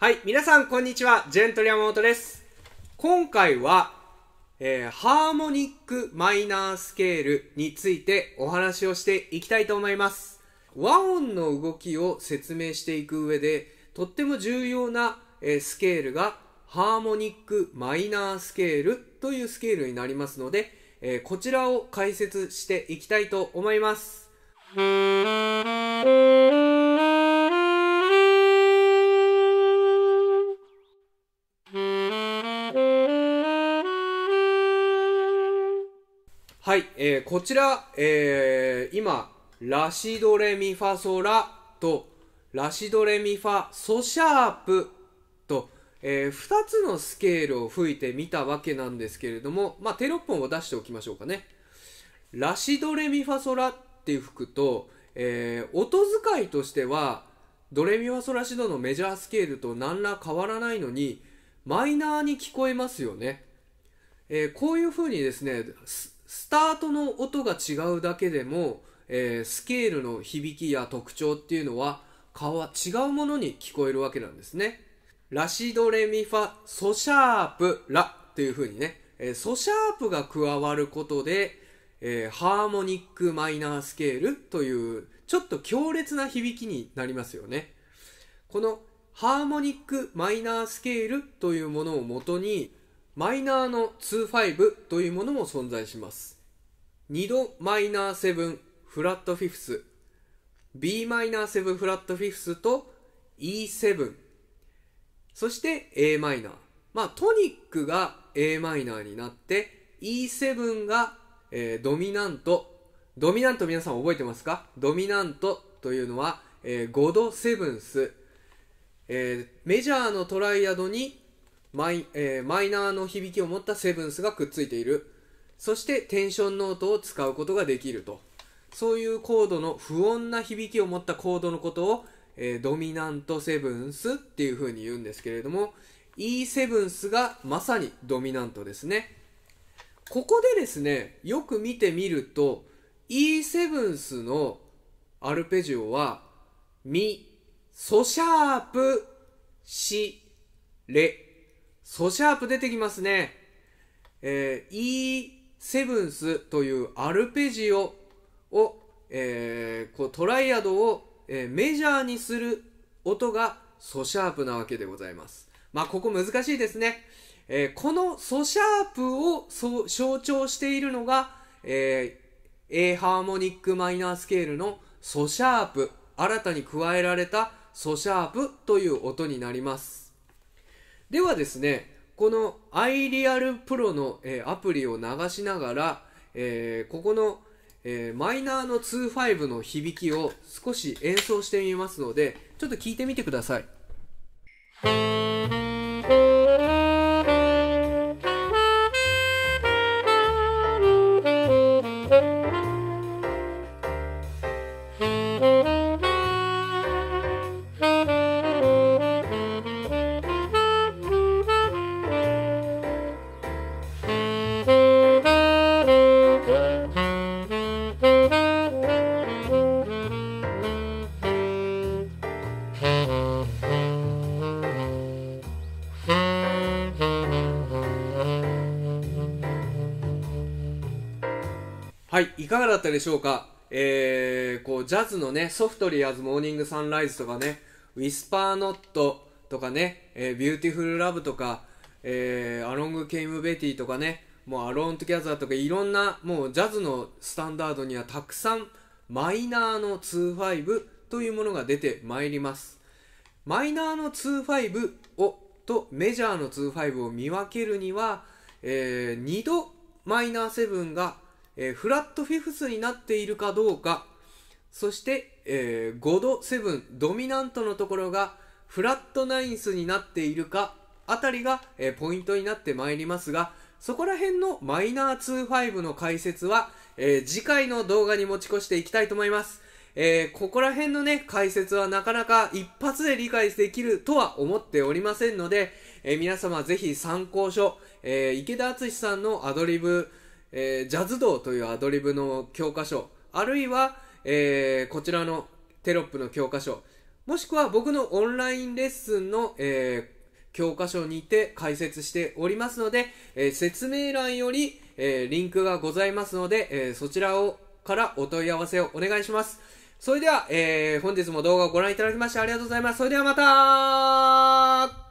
はい、皆さんこんにちは、ジェントリアモートです。今回は、えー、ハーモニックマイナースケールについてお話をしていきたいと思います。和音の動きを説明していく上で、とっても重要な、えー、スケールが、ハーモニックマイナースケールというスケールになりますので、えー、こちらを解説していきたいと思います。はい、えー、こちら、えー、今、ラシドレミファソラと、ラシドレミファソシャープと、えー、2つのスケールを吹いてみたわけなんですけれども、まあ、テロップ音を出しておきましょうかね。ラシドレミファソラっていう吹くと、えー、音遣いとしては、ドレミファソラシドのメジャースケールと何ら変わらないのに、マイナーに聞こえますよね。えー、こういう風にですね、スタートの音が違うだけでも、えー、スケールの響きや特徴っていうのは顔は違うものに聞こえるわけなんですね。ラシドレミファソシャープラっていう風にね、えー、ソシャープが加わることで、えー、ハーモニックマイナースケールというちょっと強烈な響きになりますよね。このハーモニックマイナースケールというものをもとにマイナーの25というものも存在します。2度マイナー7フラットフィフス、b マイナー7フラットフィフスと E7、そして a マイナー。まあトニックが a マイナーになって E7 が、えー、ドミナント。ドミナント皆さん覚えてますかドミナントというのは、えー、5度セブンス、えー、メジャーのトライアドにマイ,、えー、マイナーの響きを持ったセブンスがくっついているそしてテンションノートを使うことができるとそういうコードの不穏な響きを持ったコードのことを、えー、ドミナントセブンスっていうふうに言うんですけれども E セブンスがまさにドミナントですねここでですねよく見てみると E セブンスのアルペジオはミソシャープシレソシャープ出てきますね。えー、E セブンスというアルペジオを、えー、こうトライアドを、えー、メジャーにする音がソシャープなわけでございます。まあ、ここ難しいですね。えー、このソシャープを象徴しているのが、えー、A ハーモニックマイナースケールのソシャープ、新たに加えられたソシャープという音になります。ではですね、この iReal Pro の、えー、アプリを流しながら、えー、ここの、えー、マイナーの2-5の響きを少し演奏してみますので、ちょっと聞いてみてください。はい、いかがだったでしょうか。えー、こう、ジャズのね、ソフトリアーズモーニングサンライズとかね、ウィスパーノットとかね、えー、ビューティフルラブとか、えー、アロング・ケイム・ベティとかね、もうアローン・トギャザーとかいろんな、もうジャズのスタンダードにはたくさんマイナーの2-5というものが出てまいります。マイナーの2-5をとメジャーの2-5を見分けるには、えー、2度マイナー7がえー、フラットフィフスになっているかどうか、そして、えー、5度7、ドミナントのところがフラットナインスになっているか、あたりが、えー、ポイントになってまいりますが、そこら辺のマイナー25の解説は、えー、次回の動画に持ち越していきたいと思います。えー、ここら辺のね、解説はなかなか一発で理解できるとは思っておりませんので、えー、皆様ぜひ参考書、えー、池田敦さんのアドリブ、えー、ジャズ道というアドリブの教科書、あるいは、えー、こちらのテロップの教科書、もしくは僕のオンラインレッスンの、えー、教科書にて解説しておりますので、えー、説明欄より、えー、リンクがございますので、えー、そちらをからお問い合わせをお願いします。それでは、えー、本日も動画をご覧いただきましてありがとうございます。それではまた